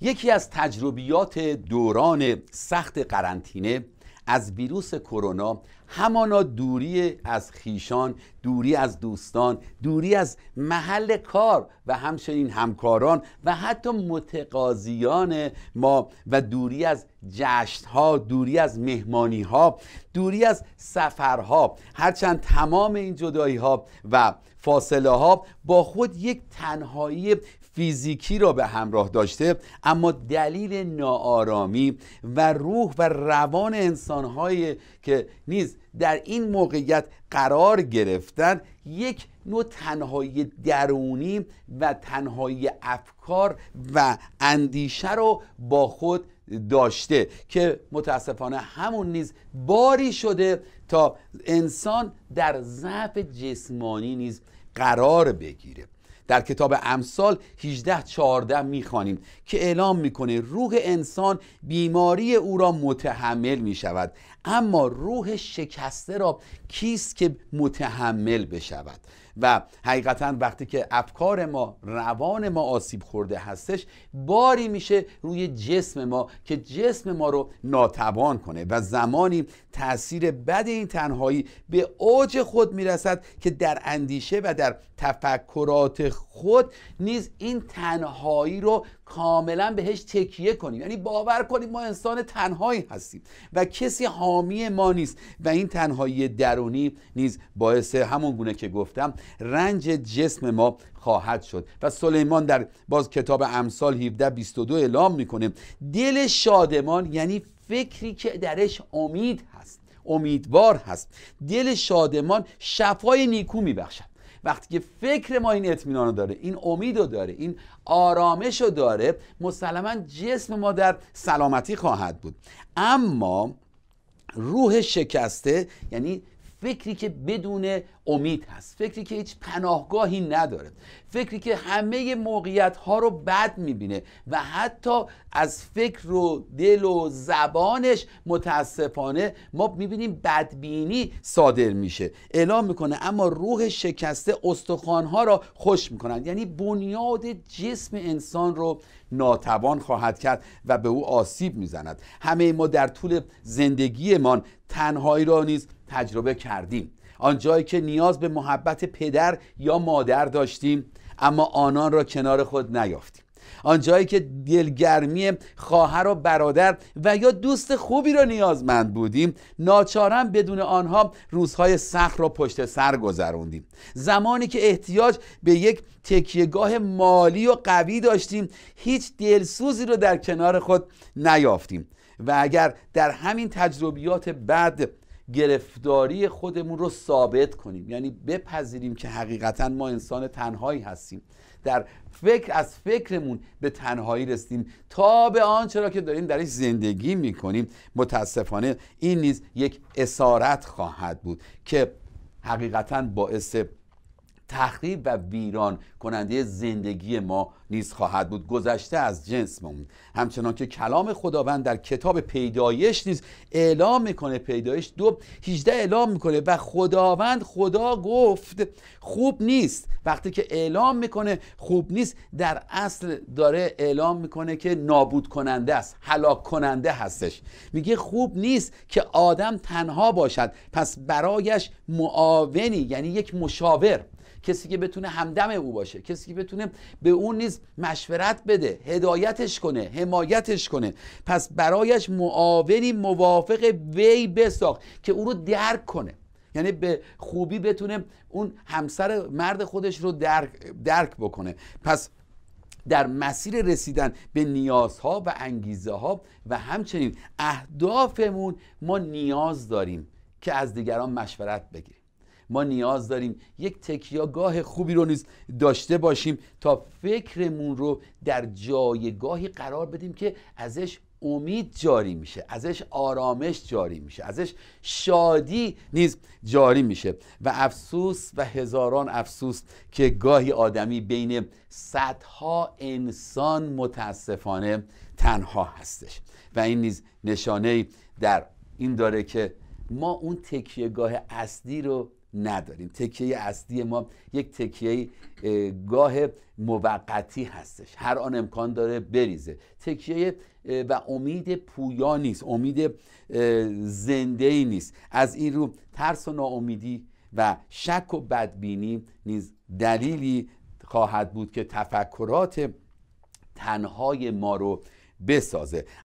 یکی از تجربیات دوران سخت قرنطینه از ویروس کرونا همانا دوری از خیشان دوری از دوستان دوری از محل کار و همچنین همکاران و حتی متقاضیان ما و دوری از جشت ها دوری از مهمانی ها دوری از سفرها هرچند تمام این جدایی ها و فاصله ها با خود یک تنهایی فیزیکی را به همراه داشته اما دلیل ناآرامی و روح و روان انسانهایی که نیز در این موقعیت قرار گرفتن یک نوع تنهایی درونی و تنهایی افکار و اندیشه رو با خود داشته که متاسفانه همون نیز باری شده تا انسان در ضعف جسمانی نیز قرار بگیره در کتاب امثال 18 14 میخوانیم که اعلام میکنه روح انسان بیماری او را متحمل میشود اما روح شکسته را کیست که متحمل بشود و حقیقتا وقتی که افکار ما روان ما آسیب خورده هستش باری میشه روی جسم ما که جسم ما رو ناتوان کنه و زمانی تاثیر بد این تنهایی به اوج خود میرسد که در اندیشه و در تفکرات خود نیز این تنهایی رو کاملا بهش تکیه کنیم یعنی باور کنیم ما انسان تنهایی هستیم و کسی حامی ما نیست و این تنهایی درونی نیز باعث همون گونه که گفتم رنج جسم ما خواهد شد و سلیمان در باز کتاب امثال 17 22 اعلام میکنه دل شادمان یعنی فکری که درش امید هست امیدوار هست دل شادمان شفای نیکو میبخشد وقتی که فکر ما این اطمینان رو داره این امید رو داره این آرامش رو داره مسلما جسم ما در سلامتی خواهد بود اما روح شکسته یعنی فکری که بدون امید هست فکری که هیچ پناهگاهی نداره فکری که همه موقعیت ها رو بد میبینه و حتی از فکر و دل و زبانش متاسفانه ما میبینیم بدبینی صادر میشه اعلام میکنه اما روح شکسته استخوانها را خوش میکنند یعنی بنیاد جسم انسان رو ناتوان خواهد کرد و به او آسیب میزند همه ما در طول زندگیمان تنهایی را نیست تجربه کردیم آنجایی که نیاز به محبت پدر یا مادر داشتیم اما آنان را کنار خود نیافتیم آنجایی که دلگرمی خواهر و برادر و یا دوست خوبی را نیازمند بودیم ناچارم بدون آنها روزهای سخت را پشت سر گذراندیم زمانی که احتیاج به یک تکیهگاه مالی و قوی داشتیم هیچ دلسوزی را در کنار خود نیافتیم و اگر در همین تجربیات بعد گرفتاری خودمون رو ثابت کنیم یعنی بپذیریم که حقیقتا ما انسان تنهایی هستیم در فکر از فکرمون به تنهایی رسیدیم تا به آنچه را که داریم درش زندگی میکنیم متاسفانه این نیز یک اسارت خواهد بود که حقیقتا باعث تخریب و ویران کننده زندگی ما نیز خواهد بود گذشته از جنسمون همچنان که کلام خداوند در کتاب پیدایش نیز اعلام میکنه پیدایش دو 18 اعلام میکنه و خداوند خدا گفت خوب نیست وقتی که اعلام میکنه خوب نیست در اصل داره اعلام میکنه که نابود کننده است هلاک کننده هستش میگه خوب نیست که آدم تنها باشد پس برایش معاونی یعنی یک مشاور کسی که بتونه همدم او باشه کسی که بتونه به اون نیز مشورت بده هدایتش کنه حمایتش کنه پس برایش معاونی موافق وی بساخت که او رو درک کنه یعنی به خوبی بتونه اون همسر مرد خودش رو درک, درک بکنه پس در مسیر رسیدن به نیازها و انگیزه ها و همچنین اهدافمون ما نیاز داریم که از دیگران مشورت بگیریم ما نیاز داریم یک تکیاگاه خوبی رو نیز داشته باشیم تا فکرمون رو در جایگاهی قرار بدیم که ازش امید جاری میشه ازش آرامش جاری میشه ازش شادی نیز جاری میشه و افسوس و هزاران افسوس که گاهی آدمی بین صدها انسان متاسفانه تنها هستش و این نیز نشانه در این داره که ما اون تکیهگاه اصلی رو نداریم تکیه اصلی ما یک تکیه گاه موقتی هستش هر آن امکان داره بریزه تکیه و امید پویا نیست امید زنده ای نیست از این رو ترس و ناامیدی و شک و بدبینی نیز دلیلی خواهد بود که تفکرات تنهای ما رو بسازه